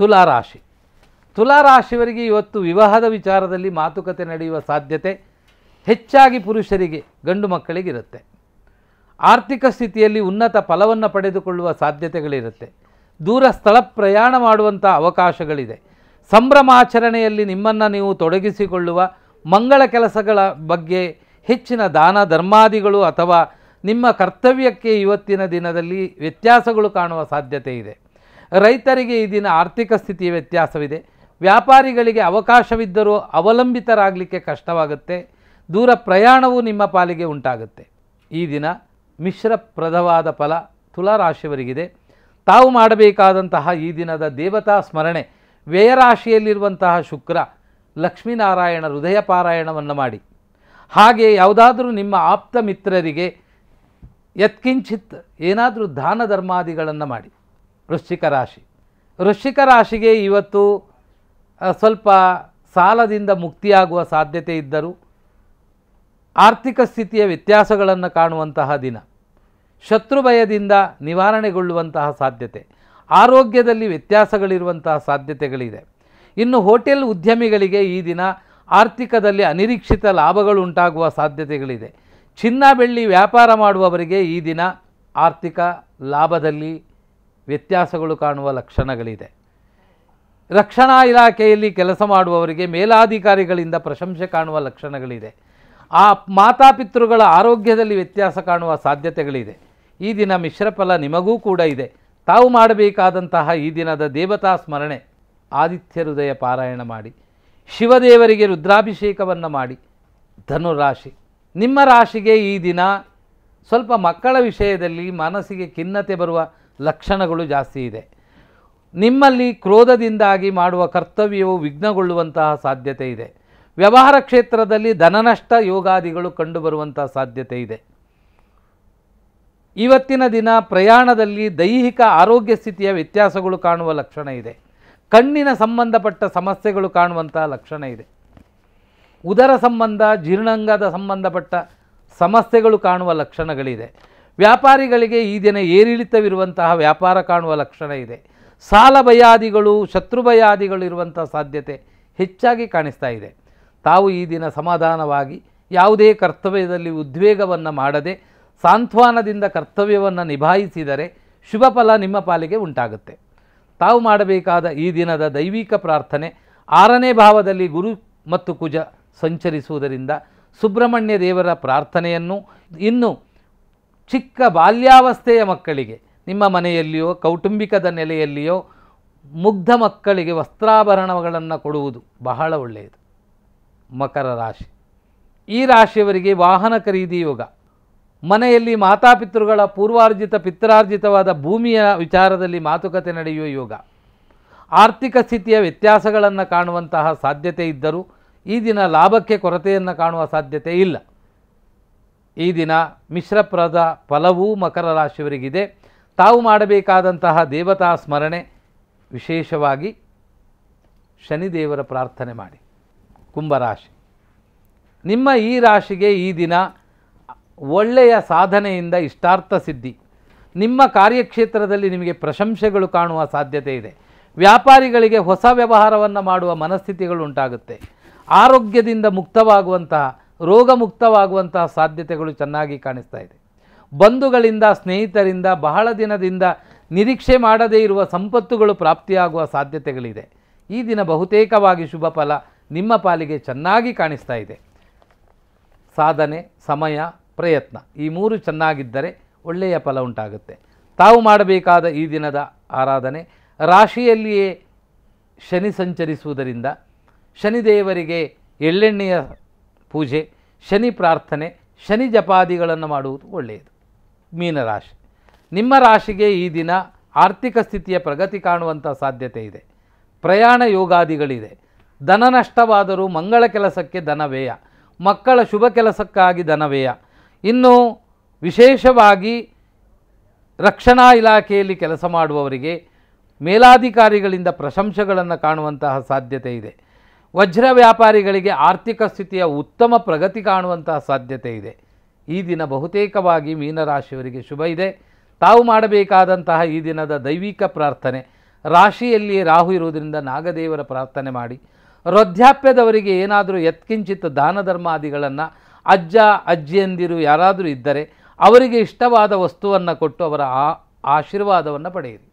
ತುಲಾರಾಶಿ ತುಲಾರಾಶಿಯವರಿಗೆ ಇವತ್ತು ವಿವಾಹದ ವಿಚಾರದಲ್ಲಿ ಮಾತುಕತೆ ನಡೆಯುವ ಸಾಧ್ಯತೆ ಹೆಚ್ಚಾಗಿ ಪುರುಷರಿಗೆ ಗಂಡು ಮಕ್ಕಳಿಗಿರುತ್ತೆ ಆರ್ಥಿಕ ಸ್ಥಿತಿಯಲ್ಲಿ ಉನ್ನತ ಫಲವನ್ನು ಪಡೆದುಕೊಳ್ಳುವ ಸಾಧ್ಯತೆಗಳಿರುತ್ತೆ ದೂರ ಸ್ಥಳ ಪ್ರಯಾಣ ಮಾಡುವಂಥ ಅವಕಾಶಗಳಿದೆ ಸಂಭ್ರಮಾಚರಣೆಯಲ್ಲಿ ನಿಮ್ಮನ್ನು ನೀವು ತೊಡಗಿಸಿಕೊಳ್ಳುವ ಮಂಗಳ ಕೆಲಸಗಳ ಬಗ್ಗೆ ಹೆಚ್ಚಿನ ದಾನ ಧರ್ಮಾದಿಗಳು ಅಥವಾ ನಿಮ್ಮ ಕರ್ತವ್ಯಕ್ಕೆ ಇವತ್ತಿನ ದಿನದಲ್ಲಿ ವ್ಯತ್ಯಾಸಗಳು ಕಾಣುವ ಸಾಧ್ಯತೆ ಇದೆ ರೈತರಿಗೆ ಈ ದಿನ ಆರ್ಥಿಕ ಸ್ಥಿತಿ ವ್ಯತ್ಯಾಸವಿದೆ ವ್ಯಾಪಾರಿಗಳಿಗೆ ಅವಕಾಶವಿದ್ದರೂ ಅವಲಂಬಿತರಾಗಲಿಕ್ಕೆ ಕಷ್ಟವಾಗುತ್ತೆ ದೂರ ಪ್ರಯಾಣವು ನಿಮ್ಮ ಪಾಲಿಗೆ ಉಂಟಾಗುತ್ತೆ ಈ ದಿನ ಮಿಶ್ರಪ್ರದವಾದ ಫಲ ತುಲಾರಾಶಿಯವರಿಗಿದೆ ತಾವು ಮಾಡಬೇಕಾದಂತಹ ಈ ದಿನದ ದೇವತಾ ಸ್ಮರಣೆ ವ್ಯಯರಾಶಿಯಲ್ಲಿರುವಂತಹ ಶುಕ್ರ ಲಕ್ಷ್ಮೀನಾರಾಯಣ ಹೃದಯ ಪಾರಾಯಣವನ್ನು ಮಾಡಿ ಹಾಗೆ ಯಾವುದಾದರೂ ನಿಮ್ಮ ಆಪ್ತ ಮಿತ್ರರಿಗೆ ಯತ್ಕಿಂಚಿತ್ ಏನಾದರೂ ದಾನ ಧರ್ಮಾದಿಗಳನ್ನು ಮಾಡಿ ವೃಶ್ಚಿಕ ರಾಶಿ ವೃಶ್ಚಿಕ ರಾಶಿಗೆ ಇವತ್ತು ಸ್ವಲ್ಪ ಸಾಲದಿಂದ ಮುಕ್ತಿಯಾಗುವ ಸಾಧ್ಯತೆ ಇದ್ದರೂ ಆರ್ಥಿಕ ಸ್ಥಿತಿಯ ವ್ಯತ್ಯಾಸಗಳನ್ನು ಕಾಣುವಂತಹ ದಿನ ಶತ್ರು ಭಯದಿಂದ ನಿವಾರಣೆಗೊಳ್ಳುವಂತಹ ಸಾಧ್ಯತೆ ಆರೋಗ್ಯದಲ್ಲಿ ವ್ಯತ್ಯಾಸಗಳಿರುವಂತಹ ಸಾಧ್ಯತೆಗಳಿದೆ ಇನ್ನು ಹೋಟೆಲ್ ಉದ್ಯಮಿಗಳಿಗೆ ಈ ದಿನ ಆರ್ಥಿಕದಲ್ಲಿ ಅನಿರೀಕ್ಷಿತ ಲಾಭಗಳು ಉಂಟಾಗುವ ಸಾಧ್ಯತೆಗಳಿದೆ ಚಿನ್ನ ಬೆಳ್ಳಿ ವ್ಯಾಪಾರ ಮಾಡುವವರಿಗೆ ಈ ದಿನ ಆರ್ಥಿಕ ಲಾಭದಲ್ಲಿ ವ್ಯತ್ಯಾಸಗಳು ಕಾಣುವ ಲಕ್ಷಣಗಳಿದೆ ರಕ್ಷಣಾ ಇಲಾಖೆಯಲ್ಲಿ ಕೆಲಸ ಮಾಡುವವರಿಗೆ ಮೇಲಾಧಿಕಾರಿಗಳಿಂದ ಪ್ರಶಂಸೆ ಕಾಣುವ ಲಕ್ಷಣಗಳಿದೆ ಆ ಮಾತಾಪಿತೃಗಳ ಆರೋಗ್ಯದಲ್ಲಿ ವ್ಯತ್ಯಾಸ ಕಾಣುವ ಸಾಧ್ಯತೆಗಳಿದೆ ಈ ದಿನ ಮಿಶ್ರಫಲ ನಿಮಗೂ ಕೂಡ ಇದೆ ತಾವು ಮಾಡಬೇಕಾದಂತಹ ಈ ದಿನದ ದೇವತಾ ಸ್ಮರಣೆ ಆದಿತ್ಯ ಹೃದಯ ಪಾರಾಯಣ ಮಾಡಿ ಶಿವದೇವರಿಗೆ ರುದ್ರಾಭಿಷೇಕವನ್ನು ಮಾಡಿ ಧನುರಾಶಿ ನಿಮ್ಮ ರಾಶಿಗೆ ಈ ದಿನ ಸ್ವಲ್ಪ ಮಕ್ಕಳ ವಿಷಯದಲ್ಲಿ ಮನಸ್ಸಿಗೆ ಖಿನ್ನತೆ ಬರುವ ಲಕ್ಷಣಗಳು ಜಾಸ್ತಿ ಇದೆ ನಿಮ್ಮಲ್ಲಿ ಕ್ರೋಧದಿಂದಾಗಿ ಮಾಡುವ ಕರ್ತವ್ಯವು ವಿಘ್ನಗೊಳ್ಳುವಂತಹ ಸಾಧ್ಯತೆ ಇದೆ ವ್ಯವಹಾರ ಕ್ಷೇತ್ರದಲ್ಲಿ ಧನನಷ್ಟ ಯೋಗಾದಿಗಳು ಕಂಡುಬರುವಂತಹ ಸಾಧ್ಯತೆ ಇದೆ ಇವತ್ತಿನ ದಿನ ಪ್ರಯಾಣದಲ್ಲಿ ದೈಹಿಕ ಆರೋಗ್ಯ ಸ್ಥಿತಿಯ ವ್ಯತ್ಯಾಸಗಳು ಕಾಣುವ ಲಕ್ಷಣ ಇದೆ ಕಣ್ಣಿನ ಸಂಬಂಧಪಟ್ಟ ಸಮಸ್ಯೆಗಳು ಕಾಣುವಂತಹ ಲಕ್ಷಣ ಇದೆ ಉದರ ಸಂಬಂಧ ಜೀರ್ಣಾಂಗದ ಸಂಬಂಧಪಟ್ಟ ಸಮಸ್ಯೆಗಳು ಕಾಣುವ ಲಕ್ಷಣಗಳಿದೆ ವ್ಯಾಪಾರಿಗಳಿಗೆ ಈ ದಿನ ಏರಿಳಿತವಿರುವಂತಹ ವ್ಯಾಪಾರ ಕಾಣುವ ಲಕ್ಷಣ ಇದೆ ಸಾಲ ಭಯಾದಿಗಳು ಶತ್ರು ಭಯಾದಿಗಳು ಇರುವಂಥ ಸಾಧ್ಯತೆ ಹೆಚ್ಚಾಗಿ ಕಾಣಿಸ್ತಾ ಇದೆ ತಾವು ಈ ದಿನ ಸಮಾಧಾನವಾಗಿ ಯಾವುದೇ ಕರ್ತವ್ಯದಲ್ಲಿ ಉದ್ವೇಗವನ್ನು ಮಾಡದೆ ಸಾಂತ್ವನದಿಂದ ಕರ್ತವ್ಯವನ್ನು ನಿಭಾಯಿಸಿದರೆ ಶುಭ ಫಲ ನಿಮ್ಮ ಪಾಲಿಗೆ ಉಂಟಾಗುತ್ತೆ ತಾವು ಮಾಡಬೇಕಾದ ಈ ದಿನದ ದೈವಿಕ ಪ್ರಾರ್ಥನೆ ಆರನೇ ಭಾವದಲ್ಲಿ ಗುರು ಮತ್ತು ಕುಜ ಸಂಚರಿಸುವುದರಿಂದ ಸುಬ್ರಹ್ಮಣ್ಯ ದೇವರ ಪ್ರಾರ್ಥನೆಯನ್ನು ಇನ್ನು ಚಿಕ್ಕ ಬಾಲ್ಯಾವಸ್ಥೆಯ ಮಕ್ಕಳಿಗೆ ನಿಮ್ಮ ಮನೆಯಲ್ಲಿಯೋ ಕೌಟುಂಬಿಕದ ನೆಲೆಯಲ್ಲಿಯೋ ಮುಗ್ಧ ಮಕ್ಕಳಿಗೆ ವಸ್ತ್ರಾಭರಣಗಳನ್ನು ಕೊಡುವುದು ಬಹಳ ಒಳ್ಳೆಯದು ಮಕರ ರಾಶಿ ಈ ರಾಶಿಯವರಿಗೆ ವಾಹನ ಖರೀದಿ ಯೋಗ ಮನೆಯಲ್ಲಿ ಮಾತಾಪಿತೃಗಳ ಪೂರ್ವಾರ್ಜಿತ ಪಿತ್ರಾರ್ಜಿತವಾದ ಭೂಮಿಯ ವಿಚಾರದಲ್ಲಿ ಮಾತುಕತೆ ನಡೆಯುವ ಯೋಗ ಆರ್ಥಿಕ ಸ್ಥಿತಿಯ ವ್ಯತ್ಯಾಸಗಳನ್ನು ಕಾಣುವಂತಹ ಸಾಧ್ಯತೆ ಇದ್ದರೂ ಈ ದಿನ ಲಾಭಕ್ಕೆ ಕೊರತೆಯನ್ನು ಕಾಣುವ ಸಾಧ್ಯತೆ ಇಲ್ಲ ಈ ದಿನ ಮಿಶ್ರಪ್ರದ ಫಲವೂ ಮಕರ ರಾಶಿಯವರಿಗಿದೆ ತಾವು ಮಾಡಬೇಕಾದಂತಹ ದೇವತಾ ಸ್ಮರಣೆ ವಿಶೇಷವಾಗಿ ಶನಿದೇವರ ಪ್ರಾರ್ಥನೆ ಮಾಡಿ ಕುಂಭರಾಶಿ ನಿಮ್ಮ ಈ ರಾಶಿಗೆ ಈ ದಿನ ಒಳ್ಳೆಯ ಸಾಧನೆಯಿಂದ ಇಷ್ಟಾರ್ಥ ಸಿದ್ಧಿ ನಿಮ್ಮ ಕಾರ್ಯಕ್ಷೇತ್ರದಲ್ಲಿ ನಿಮಗೆ ಪ್ರಶಂಸೆಗಳು ಕಾಣುವ ಸಾಧ್ಯತೆ ಇದೆ ವ್ಯಾಪಾರಿಗಳಿಗೆ ಹೊಸ ವ್ಯವಹಾರವನ್ನು ಮಾಡುವ ಮನಸ್ಥಿತಿಗಳು ಉಂಟಾಗುತ್ತೆ ಆರೋಗ್ಯದಿಂದ ಮುಕ್ತವಾಗುವಂತಹ ರೋಗ ಮುಕ್ತವಾಗುವಂತಹ ಸಾಧ್ಯತೆಗಳು ಚೆನ್ನಾಗಿ ಕಾಣಿಸ್ತಾ ಇದೆ ಬಂಧುಗಳಿಂದ ಸ್ನೇಹಿತರಿಂದ ಬಹಳ ದಿನದಿಂದ ನಿರೀಕ್ಷೆ ಮಾಡದೇ ಇರುವ ಸಂಪತ್ತುಗಳು ಪ್ರಾಪ್ತಿಯಾಗುವ ಸಾಧ್ಯತೆಗಳಿದೆ ಈ ದಿನ ಬಹುತೇಕವಾಗಿ ಶುಭ ಫಲ ನಿಮ್ಮ ಪಾಲಿಗೆ ಚೆನ್ನಾಗಿ ಕಾಣಿಸ್ತಾ ಇದೆ ಸಾಧನೆ ಸಮಯ ಪ್ರಯತ್ನ ಈ ಮೂರು ಚೆನ್ನಾಗಿದ್ದರೆ ಒಳ್ಳೆಯ ಫಲ ಉಂಟಾಗುತ್ತೆ ತಾವು ಮಾಡಬೇಕಾದ ಈ ದಿನದ ಆರಾಧನೆ ರಾಶಿಯಲ್ಲಿಯೇ ಶನಿ ಸಂಚರಿಸುವುದರಿಂದ ಶನಿದೇವರಿಗೆ ಎಳ್ಳೆಣ್ಣೆಯ ಪೂಜೆ ಶನಿ ಪ್ರಾರ್ಥನೆ ಶನಿ ಜಪಾದಿಗಳನ್ನು ಮಾಡುವುದು ಒಳ್ಳೆಯದು ಮೀನರಾಶಿ ನಿಮ್ಮ ರಾಶಿಗೆ ಈ ದಿನ ಆರ್ಥಿಕ ಸ್ಥಿತಿಯ ಪ್ರಗತಿ ಕಾಣುವಂಥ ಸಾಧ್ಯತೆ ಇದೆ ಪ್ರಯಾಣ ಯೋಗಾದಿಗಳಿದೆ ಧನ ನಷ್ಟವಾದರೂ ಮಂಗಳ ಕೆಲಸಕ್ಕೆ ಧನ ವ್ಯಯ ಮಕ್ಕಳ ಶುಭ ಕೆಲಸಕ್ಕಾಗಿ ಧನ ವ್ಯಯ ಇನ್ನು ವಿಶೇಷವಾಗಿ ರಕ್ಷಣಾ ಇಲಾಖೆಯಲ್ಲಿ ಕೆಲಸ ಮಾಡುವವರಿಗೆ ಮೇಲಾಧಿಕಾರಿಗಳಿಂದ ಪ್ರಶಂಸೆಗಳನ್ನು ಕಾಣುವಂತಹ ಸಾಧ್ಯತೆ ಇದೆ ವಜ್ರ ವ್ಯಾಪಾರಿಗಳಿಗೆ ಆರ್ಥಿಕ ಸ್ಥಿತಿಯ ಉತ್ತಮ ಪ್ರಗತಿ ಕಾಣುವಂತಹ ಸಾಧ್ಯತೆ ಇದೆ ಈ ದಿನ ಬಹುತೇಕವಾಗಿ ಮೀನರಾಶಿಯವರಿಗೆ ಶುಭ ಇದೆ ತಾವು ಮಾಡಬೇಕಾದಂತಹ ಈ ದಿನದ ದೈವಿಕ ಪ್ರಾರ್ಥನೆ ರಾಶಿಯಲ್ಲಿ ರಾಹು ಇರುವುದರಿಂದ ನಾಗದೇವರ ಪ್ರಾರ್ಥನೆ ಮಾಡಿ ವೃದ್ಧಾಪ್ಯದವರಿಗೆ ಏನಾದರೂ ಯತ್ಕಿಂಚಿತ್ ದಾನ ಧರ್ಮಾದಿಗಳನ್ನು ಅಜ್ಜ ಅಜ್ಜಿಯಂದಿರು ಯಾರಾದರೂ ಇದ್ದರೆ ಅವರಿಗೆ ಇಷ್ಟವಾದ ವಸ್ತುವನ್ನು ಕೊಟ್ಟು ಅವರ ಆ ಆಶೀರ್ವಾದವನ್ನು ಪಡೆಯಿರಿ